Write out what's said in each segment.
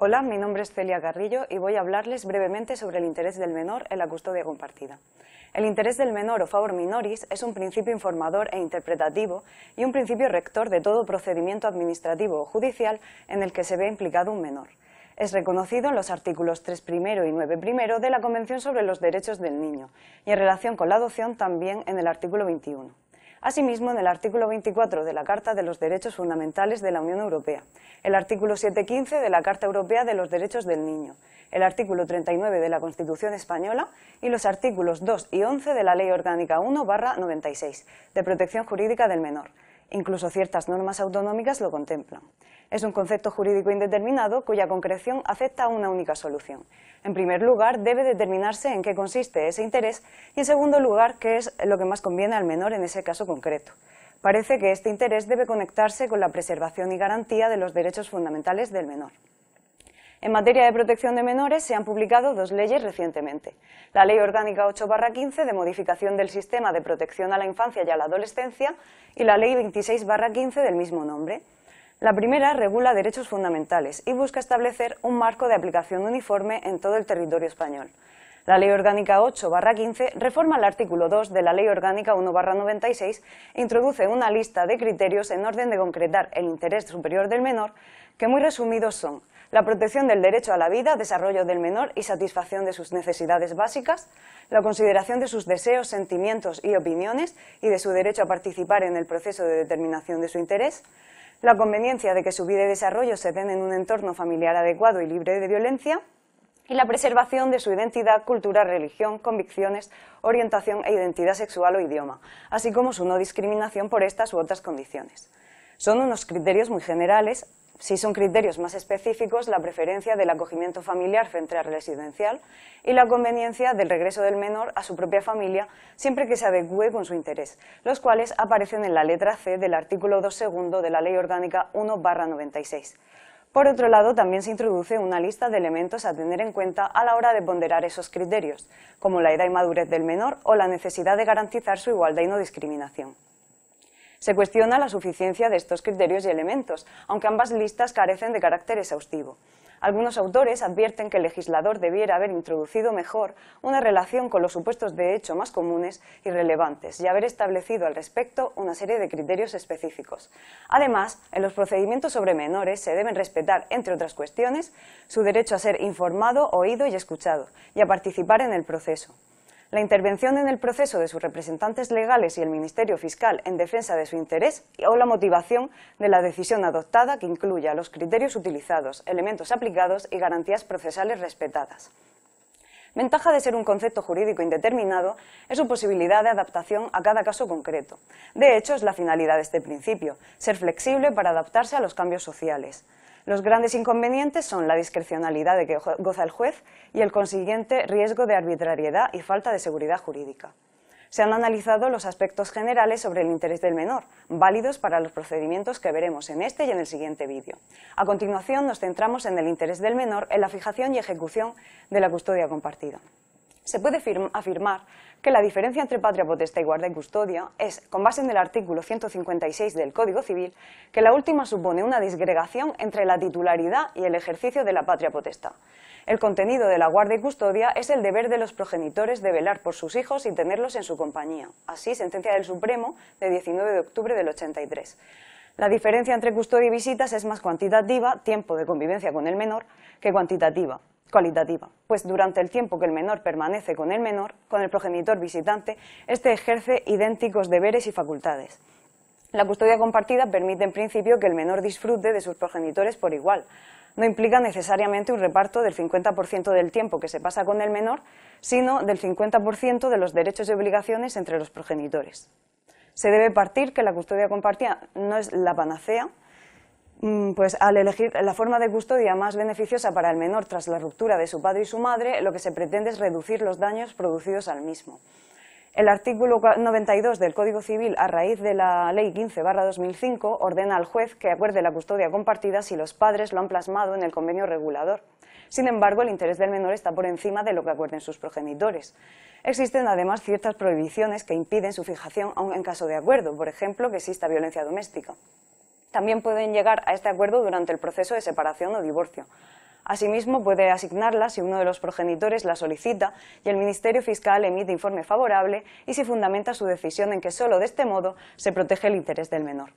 Hola, mi nombre es Celia Carrillo y voy a hablarles brevemente sobre el interés del menor en la custodia compartida. El interés del menor o favor minoris es un principio informador e interpretativo y un principio rector de todo procedimiento administrativo o judicial en el que se ve implicado un menor. Es reconocido en los artículos 3 primero y 9 primero de la Convención sobre los Derechos del Niño y en relación con la adopción también en el artículo 21. Asimismo, en el artículo 24 de la Carta de los Derechos Fundamentales de la Unión Europea, el artículo 715 de la Carta Europea de los Derechos del Niño, el artículo 39 de la Constitución Española y los artículos 2 y 11 de la Ley Orgánica 1-96 de Protección Jurídica del Menor. Incluso ciertas normas autonómicas lo contemplan. Es un concepto jurídico indeterminado cuya concreción acepta una única solución. En primer lugar, debe determinarse en qué consiste ese interés y en segundo lugar, qué es lo que más conviene al menor en ese caso concreto. Parece que este interés debe conectarse con la preservación y garantía de los derechos fundamentales del menor. En materia de protección de menores se han publicado dos leyes recientemente. La Ley Orgánica 8-15 de modificación del sistema de protección a la infancia y a la adolescencia y la Ley 26-15 del mismo nombre. La primera regula derechos fundamentales y busca establecer un marco de aplicación uniforme en todo el territorio español. La Ley Orgánica 8-15 reforma el artículo 2 de la Ley Orgánica 1-96 e introduce una lista de criterios en orden de concretar el interés superior del menor, que muy resumidos son la protección del derecho a la vida, desarrollo del menor y satisfacción de sus necesidades básicas, la consideración de sus deseos, sentimientos y opiniones y de su derecho a participar en el proceso de determinación de su interés, la conveniencia de que su vida y desarrollo se den en un entorno familiar adecuado y libre de violencia, y la preservación de su identidad, cultura, religión, convicciones, orientación e identidad sexual o idioma, así como su no discriminación por estas u otras condiciones. Son unos criterios muy generales si son criterios más específicos la preferencia del acogimiento familiar frente al residencial y la conveniencia del regreso del menor a su propia familia siempre que se adecue con su interés, los cuales aparecen en la letra C del artículo 2 º de la Ley Orgánica 1-96. Por otro lado, también se introduce una lista de elementos a tener en cuenta a la hora de ponderar esos criterios, como la edad y madurez del menor o la necesidad de garantizar su igualdad y no discriminación. Se cuestiona la suficiencia de estos criterios y elementos, aunque ambas listas carecen de carácter exhaustivo. Algunos autores advierten que el legislador debiera haber introducido mejor una relación con los supuestos de hecho más comunes y relevantes y haber establecido al respecto una serie de criterios específicos. Además, en los procedimientos sobre menores se deben respetar, entre otras cuestiones, su derecho a ser informado, oído y escuchado y a participar en el proceso. La intervención en el proceso de sus representantes legales y el Ministerio Fiscal en defensa de su interés o la motivación de la decisión adoptada que incluya los criterios utilizados, elementos aplicados y garantías procesales respetadas. Ventaja de ser un concepto jurídico indeterminado es su posibilidad de adaptación a cada caso concreto. De hecho, es la finalidad de este principio, ser flexible para adaptarse a los cambios sociales. Los grandes inconvenientes son la discrecionalidad de que goza el juez y el consiguiente riesgo de arbitrariedad y falta de seguridad jurídica. Se han analizado los aspectos generales sobre el interés del menor, válidos para los procedimientos que veremos en este y en el siguiente vídeo. A continuación nos centramos en el interés del menor en la fijación y ejecución de la custodia compartida se puede afirmar que la diferencia entre patria potestad y guarda y custodia es, con base en el artículo 156 del Código Civil, que la última supone una disgregación entre la titularidad y el ejercicio de la patria potestad. El contenido de la guarda y custodia es el deber de los progenitores de velar por sus hijos y tenerlos en su compañía. Así, sentencia del Supremo de 19 de octubre del 83. La diferencia entre custodia y visitas es más cuantitativa, tiempo de convivencia con el menor, que cuantitativa cualitativa, pues durante el tiempo que el menor permanece con el menor, con el progenitor visitante, éste ejerce idénticos deberes y facultades. La custodia compartida permite en principio que el menor disfrute de sus progenitores por igual. No implica necesariamente un reparto del 50% del tiempo que se pasa con el menor, sino del 50% de los derechos y obligaciones entre los progenitores. Se debe partir que la custodia compartida no es la panacea, Mm, pues al elegir la forma de custodia más beneficiosa para el menor tras la ruptura de su padre y su madre, lo que se pretende es reducir los daños producidos al mismo. El artículo 92 del Código Civil, a raíz de la Ley 15-2005, ordena al juez que acuerde la custodia compartida si los padres lo han plasmado en el convenio regulador. Sin embargo, el interés del menor está por encima de lo que acuerden sus progenitores. Existen además ciertas prohibiciones que impiden su fijación aún en caso de acuerdo, por ejemplo, que exista violencia doméstica también pueden llegar a este acuerdo durante el proceso de separación o divorcio. Asimismo, puede asignarla si uno de los progenitores la solicita y el Ministerio Fiscal emite informe favorable y si fundamenta su decisión en que solo de este modo se protege el interés del menor.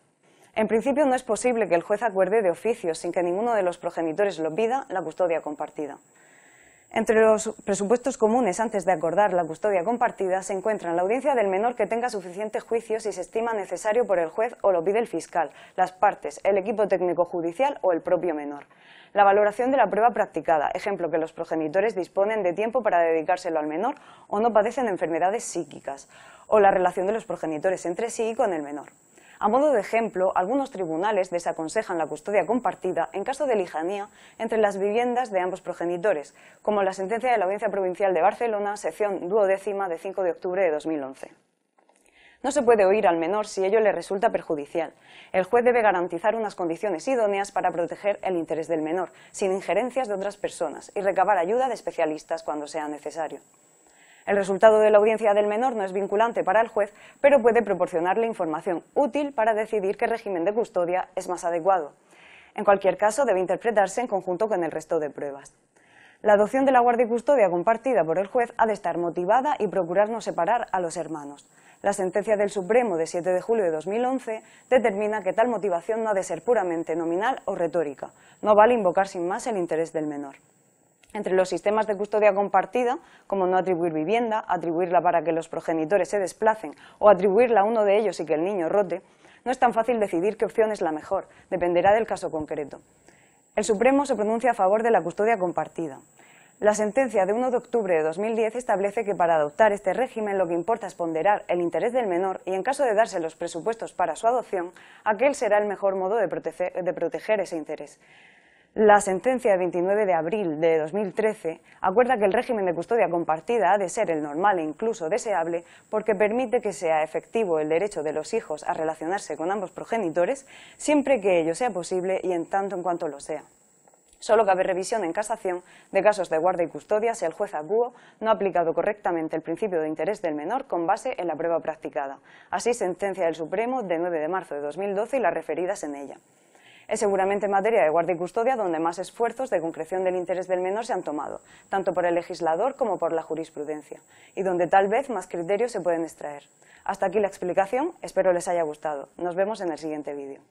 En principio, no es posible que el juez acuerde de oficio sin que ninguno de los progenitores lo pida la custodia compartida. Entre los presupuestos comunes antes de acordar la custodia compartida se encuentran la audiencia del menor que tenga suficiente juicio si se estima necesario por el juez o lo pide el fiscal, las partes, el equipo técnico judicial o el propio menor. La valoración de la prueba practicada, ejemplo que los progenitores disponen de tiempo para dedicárselo al menor o no padecen enfermedades psíquicas, o la relación de los progenitores entre sí y con el menor. A modo de ejemplo, algunos tribunales desaconsejan la custodia compartida en caso de lijanía entre las viviendas de ambos progenitores, como la sentencia de la Audiencia Provincial de Barcelona, sección duodécima de 5 de octubre de 2011. No se puede oír al menor si ello le resulta perjudicial. El juez debe garantizar unas condiciones idóneas para proteger el interés del menor, sin injerencias de otras personas, y recabar ayuda de especialistas cuando sea necesario. El resultado de la audiencia del menor no es vinculante para el juez, pero puede proporcionarle información útil para decidir qué régimen de custodia es más adecuado. En cualquier caso, debe interpretarse en conjunto con el resto de pruebas. La adopción de la guardia y custodia compartida por el juez ha de estar motivada y procurar no separar a los hermanos. La sentencia del Supremo de 7 de julio de 2011 determina que tal motivación no ha de ser puramente nominal o retórica. No vale invocar sin más el interés del menor entre los sistemas de custodia compartida, como no atribuir vivienda, atribuirla para que los progenitores se desplacen o atribuirla a uno de ellos y que el niño rote, no es tan fácil decidir qué opción es la mejor, dependerá del caso concreto. El Supremo se pronuncia a favor de la custodia compartida. La sentencia de 1 de octubre de 2010 establece que para adoptar este régimen lo que importa es ponderar el interés del menor y en caso de darse los presupuestos para su adopción, aquel será el mejor modo de proteger, ese interés. La sentencia de 29 de abril de 2013 acuerda que el régimen de custodia compartida ha de ser el normal e incluso deseable porque permite que sea efectivo el derecho de los hijos a relacionarse con ambos progenitores siempre que ello sea posible y en tanto en cuanto lo sea. Solo cabe revisión en casación de casos de guarda y custodia si el juez acuo no ha aplicado correctamente el principio de interés del menor con base en la prueba practicada. Así sentencia del Supremo de 9 de marzo de 2012 y las referidas en ella. Es seguramente en materia de guardia y custodia donde más esfuerzos de concreción del interés del menor se han tomado, tanto por el legislador como por la jurisprudencia, y donde tal vez más criterios se pueden extraer. Hasta aquí la explicación, espero les haya gustado. Nos vemos en el siguiente vídeo.